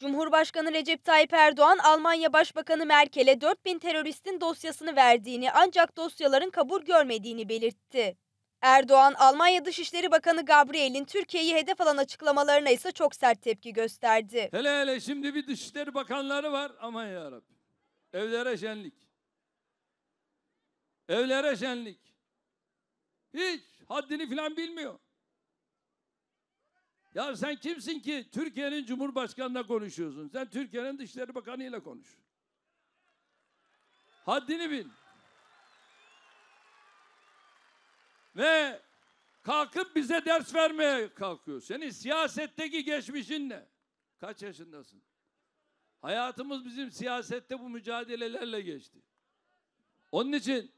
Cumhurbaşkanı Recep Tayyip Erdoğan, Almanya Başbakanı Merkel'e 4000 teröristin dosyasını verdiğini ancak dosyaların kabul görmediğini belirtti. Erdoğan, Almanya Dışişleri Bakanı Gabriel'in Türkiye'yi hedef alan açıklamalarına ise çok sert tepki gösterdi. Hele hele şimdi bir Dışişleri Bakanları var aman yarabbim. Evlere şenlik. Evlere şenlik. Hiç haddini filan bilmiyor. Ya sen kimsin ki Türkiye'nin Cumhurbaşkanı'na konuşuyorsun? Sen Türkiye'nin Dışişleri Bakanı'yla konuş. Haddini bil. Ve kalkıp bize ders vermeye kalkıyor. Senin siyasetteki geçmişin ne? Kaç yaşındasın? Hayatımız bizim siyasette bu mücadelelerle geçti. Onun için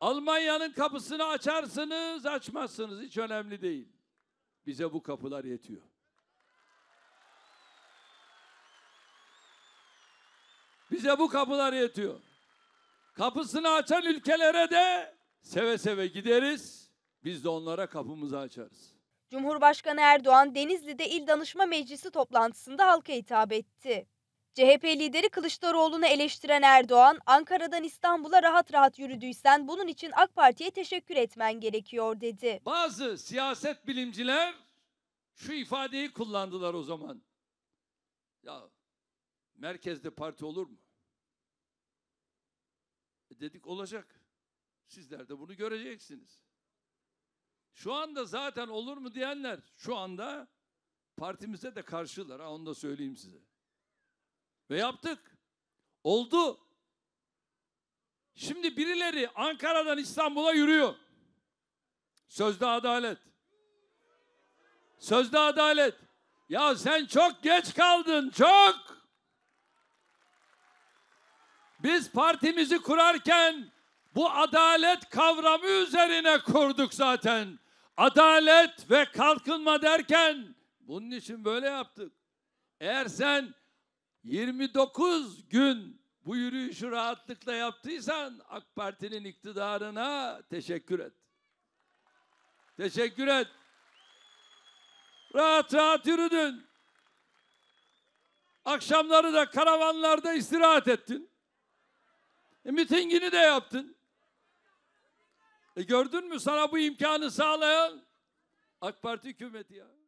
Almanya'nın kapısını açarsınız, açmazsınız hiç önemli değil. Bize bu kapılar yetiyor. Bize bu kapılar yetiyor. Kapısını açan ülkelere de seve seve gideriz. Biz de onlara kapımızı açarız. Cumhurbaşkanı Erdoğan Denizli'de il Danışma Meclisi toplantısında halka hitap etti. CHP lideri Kılıçdaroğlu'nu eleştiren Erdoğan, Ankara'dan İstanbul'a rahat rahat yürüdüysen bunun için AK Parti'ye teşekkür etmen gerekiyor dedi. Bazı siyaset bilimciler şu ifadeyi kullandılar o zaman. Ya merkezde parti olur mu? E dedik olacak. Sizler de bunu göreceksiniz. Şu anda zaten olur mu diyenler şu anda partimize de karşılar. Ha, onu da söyleyeyim size. Ve yaptık. Oldu. Şimdi birileri Ankara'dan İstanbul'a yürüyor. Sözde adalet. Sözde adalet. Ya sen çok geç kaldın, çok. Biz partimizi kurarken bu adalet kavramı üzerine kurduk zaten. Adalet ve kalkınma derken bunun için böyle yaptık. Eğer sen 29 gün bu yürüyüşü rahatlıkla yaptıysan AK Parti'nin iktidarına teşekkür et. Teşekkür et. Rahat rahat yürüdün. Akşamları da karavanlarda istirahat ettin. E, mitingini de yaptın. E, gördün mü sana bu imkanı sağlayan AK Parti hükümeti ya.